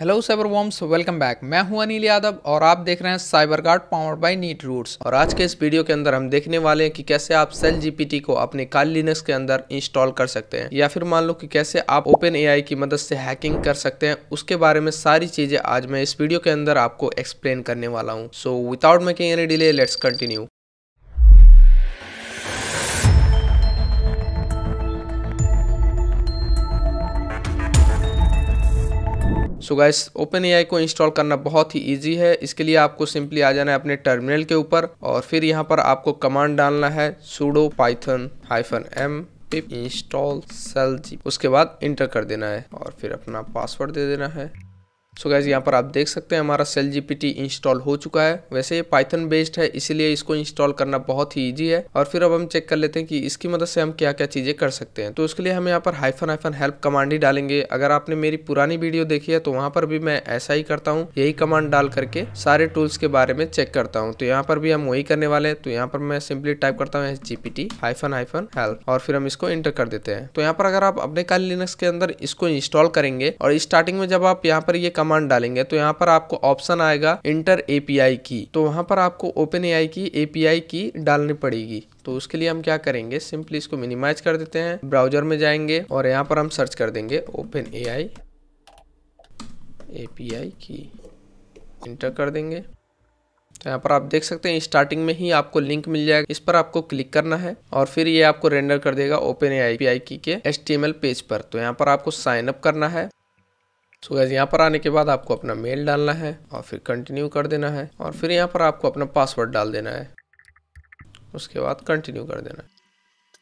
hello cyber worms welcome back मैं हूं अनिल यादव और आप देख रहे हैं cyber guard power by neat roots और आज के इस वीडियो के अंदर हम देखने वाले हैं कि कैसे आप सेल जीपीटी को अपने काल लिनक्स के अंदर इंस्टॉल कर सकते हैं या फिर मान लो कि कैसे आप ओपन एआई की मदद से हैकिंग कर सकते हैं उसके बारे में सारी चीजें आज मैं इस वीडियो के अंदर आपको एक्सप्लेन करने वाला हूँ so without making any delay let's continue so guys open a को इंस्टॉल करना बहुत ही ईजी है इसके लिए आपको सिंपली आ जाना है अपने टर्मिनल के ऊपर और फिर यहाँ पर आपको कमांड डालना है sudo python hyphen m pip install shell g उसके बाद इंटर कर देना है और फिर अपना पासवर्ड दे देना है सो गैज़ यहाँ पर आप देख सकते हैं हमारा सेल जीपीटी इंस्टॉल हो चुका है वैसे ये पाइथन बेस्ड है इसीलिए इसको इंस्टॉल करना बहुत ही ईजी है और फिर अब हम चेक कर लेते हैं कि इसकी मदद से हम क्या क्या चीज़ें कर सकते हैं तो उसके लिए हम यहाँ पर हाइफन हाइफन हेल्प कमांड ही डालेंगे अगर आपने मेरी पुरानी वीडियो देखी है तो वहाँ पर भी मैं ऐसा ही करता हूँ यही कमांड डाल करके सारे टूल्स के बारे में चेक करता हूँ तो यहाँ पर भी हम वही करने वाले हैं तो यहाँ पर मैं सिंपली टाइप करता हूँ एस हाइफन हाइफन हेल्प और फिर हम इसको इंटर कर देते हैं तो यहाँ पर अगर आप अपने काल लिनक्स के अंदर इसको इंस्टॉल करेंगे और स्टार्टिंग में जब आप यहाँ पर ये कमांड डालेंगे तो यहाँ पर आपको ऑप्शन आएगा इंटर एपीआई की तो वहां पर आपको ओपन एआई की एपीआई की डालनी पड़ेगी तो उसके लिए हम क्या करेंगे सिंपली इसको मिनिमाइज कर देते हैं ब्राउजर में जाएंगे और यहाँ पर हम सर्च कर देंगे ओपन ए आई की इंटर कर देंगे तो यहाँ पर आप देख सकते हैं स्टार्टिंग में ही आपको लिंक मिल जाएगा इस पर आपको क्लिक करना है और फिर ये आपको रेंडर कर देगा open A I P I की के एच पेज पर तो यहाँ पर आपको साइन अप करना है सो गैस यहाँ पर आने के बाद आपको अपना मेल डालना है और फिर कंटिन्यू कर देना है और फिर यहाँ पर आपको अपना पासवर्ड डाल देना है उसके बाद कंटिन्यू कर देना है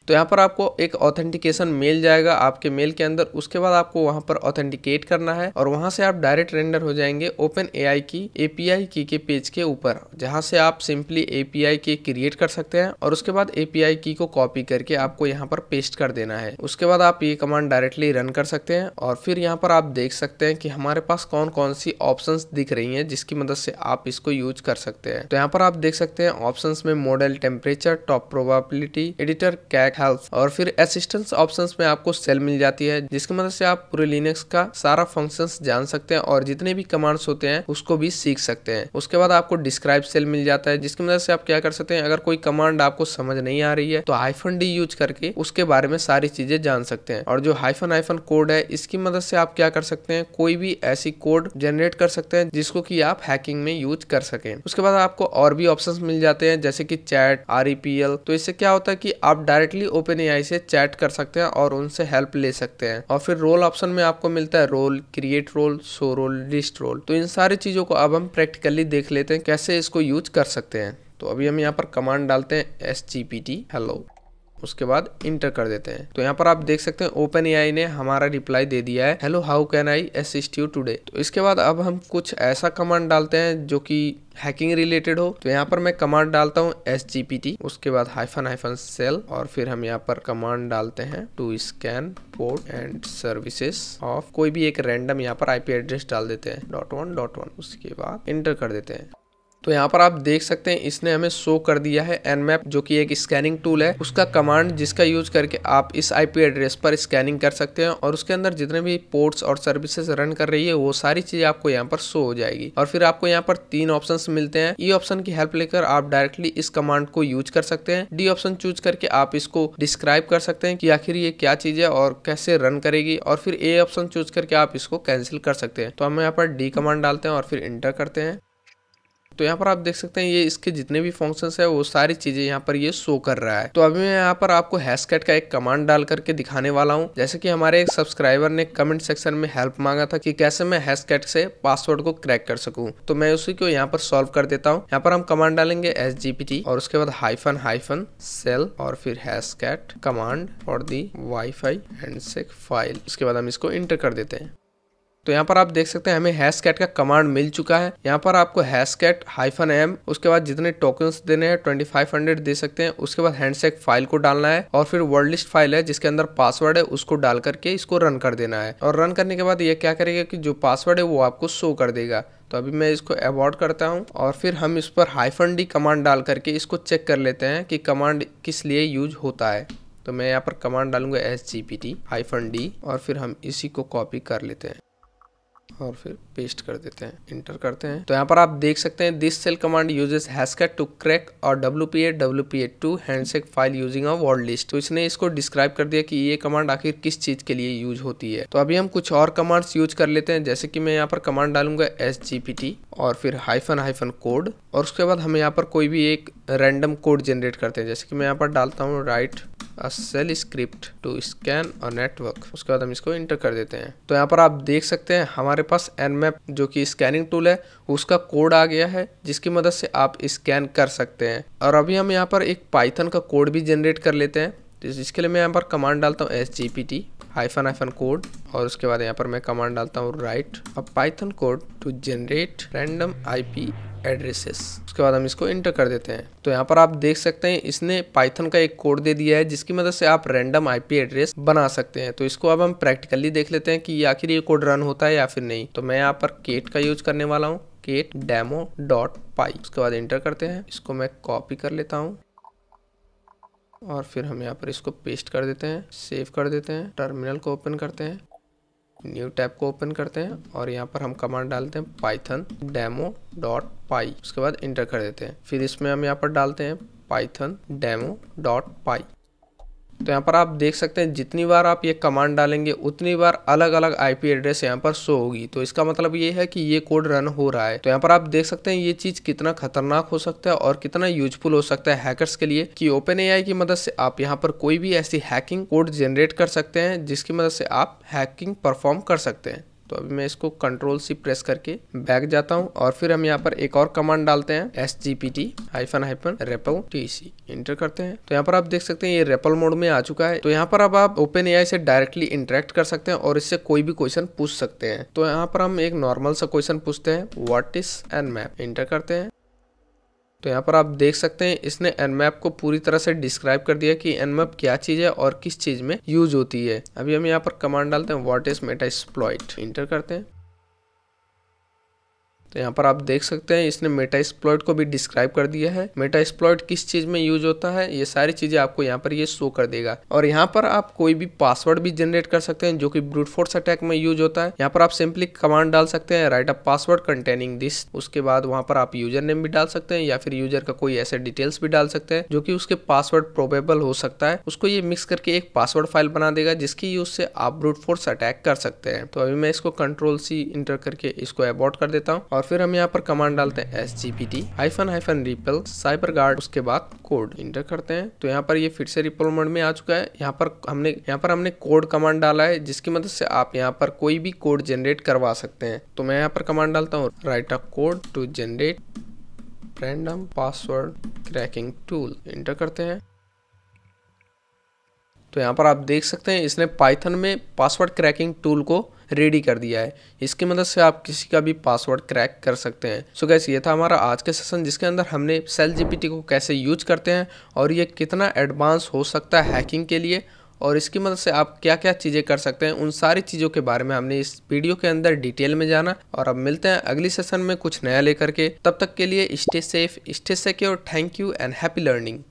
तो यहाँ पर आपको एक ऑथेंटिकेशन मेल जाएगा आपके मेल के अंदर उसके बाद आपको वहाँ पर ऑथेंटिकेट करना है और वहाँ से आप डायरेक्ट रेंडर हो जाएंगे ओपन ए की एपीआई की के पेज के ऊपर जहाँ से आप सिंपली एपीआई की क्रिएट कर सकते हैं और उसके बाद एपीआई की को कॉपी करके आपको यहाँ पर पेस्ट कर देना है उसके बाद आप ये कमांड डायरेक्टली रन कर सकते हैं और फिर यहाँ पर आप देख सकते हैं कि हमारे पास कौन कौन सी ऑप्शन दिख रही है जिसकी मदद से आप इसको यूज कर सकते हैं तो यहाँ पर आप देख सकते हैं ऑप्शन में model temperature top probability editor cache light house और फिर असिस्टेंस ऑप्शन में आपको सेल मिल जाती है जिसकी मदद से आप पूरे लिनक्स का सारा फंक्शन जान सकते हैं और जितने भी कमांड्स होते हैं उसको भी सीख सकते हैं उसके बाद आपको डिस्क्राइब सेल मिल जाता है जिसकी मदद से आप क्या कर सकते हैं अगर कोई कमांड आपको समझ नहीं आ रही है तो हाइफन डी यूज करके उसके बारे में सारी चीजें जान सकते हैं और जो हाइफन हाइफन कोड है इसकी मदद से आप क्या कर सकते हैं कोई भी ऐसी कोड जनरेट कर सकते हैं जिसको की आप हैकिंग में यूज कर सकें उसके बाद आपको और भी ऑप्शन मिल जाते हैं जैसे की चैट आर तो इससे क्या होता है की आप डायरेक्टली डायरेक्टली ओपन ए से चैट कर सकते हैं और उनसे हेल्प ले सकते हैं और फिर रोल ऑप्शन में आपको मिलता है role create role show role list role तो इन सारी चीज़ों को अब हम प्रैक्टिकली देख लेते हैं कैसे इसको यूज कर सकते हैं तो अभी हम यहाँ पर कमांड डालते हैं S G P T hello उसके बाद इंटर कर देते हैं तो यहाँ पर आप देख सकते हैं ओपन ए ने हमारा रिप्लाई दे दिया है hello how can I assist you today तो इसके बाद अब हम कुछ ऐसा कमांड डालते हैं जो कि हैकिंग रिलेटेड हो तो यहाँ पर मैं कमांड डालता हूँ एस उसके बाद हाइफन हाइफन सेल और फिर हम यहाँ पर कमांड डालते हैं to scan port and services of कोई भी एक रैंडम यहाँ पर आईपी एड्रेस डाल देते हैं डॉट वन डॉट वन उसके बाद इंटर कर देते हैं तो यहाँ पर आप देख सकते हैं इसने हमें शो कर दिया है एनमैप जो कि एक स्कैनिंग टूल है उसका कमांड जिसका यूज करके आप इस आईपी एड्रेस पर स्कैनिंग कर सकते हैं और उसके अंदर जितने भी पोर्ट्स और सर्विसेज रन कर रही है वो सारी चीजें आपको यहाँ पर शो हो जाएगी और फिर आपको यहाँ पर तीन ऑप्शन मिलते हैं ई e ऑप्शन की हेल्प लेकर आप डायरेक्टली इस कमांड को यूज कर सकते हैं डी ऑप्शन चूज करके आप इसको डिस्क्राइब कर सकते हैं कि आखिर ये क्या चीज है और कैसे रन करेगी और फिर ए ऑप्शन चूज करके आप इसको कैंसिल कर सकते हैं तो हम यहाँ पर डी कमांड डालते हैं और फिर इंटर करते हैं तो यहाँ पर आप देख सकते हैं ये इसके जितने भी फंक्शंस है वो सारी चीजें यहाँ पर ये शो कर रहा है तो अभी मैं यहाँ पर आपको हैशकेट का एक कमांड डाल करके दिखाने वाला हूँ जैसे कि हमारे एक सब्सक्राइबर ने कमेंट सेक्शन में हेल्प मांगा था कि कैसे मैं हैशकेट से पासवर्ड को क्रैक कर सकूँ तो मैं उसी को यहाँ पर सोल्व कर देता हूँ यहाँ पर हम कमांड डालेंगे एस और उसके बाद हाइफन हाइफन सेल और फिर hash command for the wifi and file उसके बाद हम इसको इंटर कर देते हैं तो यहाँ पर आप देख सकते हैं हमें हैश कैट का कमांड मिल चुका है यहाँ पर आपको हैश कैट हाइफन एम उसके बाद जितने टोकन्स देने हैं ट्वेंटी फाइव हंड्रेड दे सकते हैं उसके बाद हैंडसेक फाइल को डालना है और फिर वर्ड लिस्ट फाइल है जिसके अंदर पासवर्ड है उसको डाल करके इसको रन कर देना है और रन करने के बाद ये क्या करेगा कि जो पासवर्ड है वो आपको शो कर देगा तो अभी मैं इसको अवॉर्ड करता हूँ और फिर हम इस पर हाइफन डी कमांड डाल करके इसको चेक कर लेते हैं कि कमांड किस लिए यूज होता है तो मैं यहाँ पर कमांड डालूंगा S G P T hyphen D और फिर हम इसी को कॉपी कर लेते हैं और फिर पेस्ट कर देते हैं इंटर करते हैं तो यहाँ पर आप देख सकते हैं this shell command uses hashcat to crack और W P A W P A two handshake file using a word list तो इसने इसको डिस्क्राइब कर दिया कि ये कमांड आखिर किस चीज के लिए यूज होती है तो अभी हम कुछ और कमांड्स यूज कर लेते हैं जैसे कि मैं यहाँ पर कमांड डालूंगा एस जी पी टी और फिर हाइफन हाइफन कोड और उसके बाद हम यहाँ पर कोई भी एक रैंडम कोड जनरेट करते हैं जैसे कि मैं यहाँ पर डालता हूँ write a shell script to scan a network उसके बाद हम इसको इंटर कर देते हैं तो यहाँ पर आप देख सकते हैं हमारे पास एनमैप जो कि स्कैनिंग टूल है उसका कोड आ गया है जिसकी मदद से आप स्कैन कर सकते हैं और अभी हम यहाँ पर एक पाइथन का कोड भी जनरेट कर लेते हैं जिसके लिए मैं यहाँ पर कमांड डालता हूँ S G P T hyphen hyphen code और उसके बाद यहाँ पर मैं कमांड डालता हूँ write a python code to generate random I P addresses उसके बाद हम इसको इंटर कर देते हैं तो यहाँ पर आप देख सकते हैं इसने पाइथन का एक कोड दे दिया है जिसकी मदद से आप रैंडम आईपी एड्रेस बना सकते हैं तो इसको अब हम प्रैक्टिकली देख लेते हैं कि आखिर ये कोड रन होता है या फिर नहीं तो मैं यहाँ पर केट का यूज करने वाला हूँ केट डेमो डॉट पाई उसके बाद इंटर करते हैं इसको मैं कॉपी कर लेता हूँ और फिर हम यहाँ पर इसको पेस्ट कर देते हैं सेव कर देते हैं टर्मिनल को ओपन करते हैं न्यू टैब को ओपन करते हैं और यहाँ पर हम कमांड डालते हैं पाइथन डेमो डॉट पाई उसके बाद इंटर कर देते हैं फिर इसमें हम यहाँ पर डालते हैं पाइथन डेमो डॉट पाई तो यहाँ पर आप देख सकते हैं जितनी बार आप ये कमांड डालेंगे उतनी बार अलग अलग आईपी एड्रेस यहाँ पर शो होगी तो इसका मतलब ये है कि ये कोड रन हो रहा है तो यहाँ पर आप देख सकते हैं ये चीज कितना खतरनाक हो सकता है और कितना यूजफुल हो सकता है हैकर्स के लिए कि ओपन एआई की मदद से आप यहाँ पर कोई भी ऐसी हैकिंग कोड जनरेट कर सकते हैं जिसकी मदद से आप हैकिंग परफॉर्म कर सकते हैं तो अभी मैं इसको कंट्रोल सी प्रेस करके बैक जाता हूँ और फिर हम यहाँ पर एक और कमांड डालते हैं S G P T hyphen hyphen repl T C enter करते हैं तो यहाँ पर आप देख सकते हैं ये रेपल मोड में आ चुका है तो यहाँ पर अब आप ओपन ए से डायरेक्टली इंटरेक्ट कर सकते हैं और इससे कोई भी क्वेश्चन पूछ सकते हैं तो यहाँ पर हम एक नॉर्मल सा क्वेश्चन पूछते हैं what is N map enter करते हैं तो यहाँ पर आप देख सकते हैं इसने एनमैप को पूरी तरह से डिस्क्राइब कर दिया कि एनमैप क्या चीज़ है और किस चीज़ में यूज होती है अभी हम यहाँ पर कमांड डालते हैं what is meta exploit enter करते हैं तो यहाँ पर आप देख सकते हैं इसने मेटा एक्सप्लॉयट को भी डिस्क्राइब कर दिया है मेटा एक्सप्लॉयट किस चीज में यूज होता है ये सारी चीजें आपको यहाँ पर ये शो कर देगा और यहाँ पर आप कोई भी पासवर्ड भी जनरेट कर सकते हैं जो कि ब्रूट फोर्स अटैक में यूज होता है यहाँ पर आप सिंपली कमांड डाल सकते हैं write a password containing this उसके बाद वहां पर आप यूजर नेम भी डाल सकते हैं या फिर यूजर का कोई ऐसे डिटेल्स भी डाल सकते हैं जो की उसके पासवर्ड प्रोबेबल हो सकता है उसको ये मिक्स करके एक पासवर्ड फाइल बना देगा जिसकी यूज से आप ब्रूट फोर्स अटैक कर सकते हैं तो अभी मैं इसको कंट्रोल सी इंटर करके इसको अबॉर्ट कर देता हूँ और और फिर हम यहाँ पर कमांड डालते हैं S G P T hyphen hyphen repl cyber guard उसके बाद कोड इंटर करते हैं तो यहाँ पर ये फिर से रिपल मोड में आ चुका है यहाँ पर हमने यहाँ पर हमने कोड कमांड डाला है जिसकी मदद से आप यहाँ पर कोई भी कोड जनरेट करवा सकते हैं तो मैं यहाँ पर कमांड डालता हूँ write a code to generate random password cracking tool enter करते हैं तो यहाँ पर आप देख सकते हैं इसने पाइथन में पासवर्ड क्रैकिंग टूल को रेडी कर दिया है इसकी मदद से आप किसी का भी पासवर्ड क्रैक कर सकते हैं सो गैस ये था हमारा आज के सेशन जिसके अंदर हमने सेल जी को कैसे यूज करते हैं और ये कितना एडवांस हो सकता है हैकिंग के लिए और इसकी मदद से आप क्या क्या चीज़ें कर सकते हैं उन सारी चीज़ों के बारे में हमने इस वीडियो के अंदर डिटेल में जाना और अब मिलते हैं अगली सेशन में कुछ नया लेकर के तब तक के लिए stay safe stay secure thank you and happy learning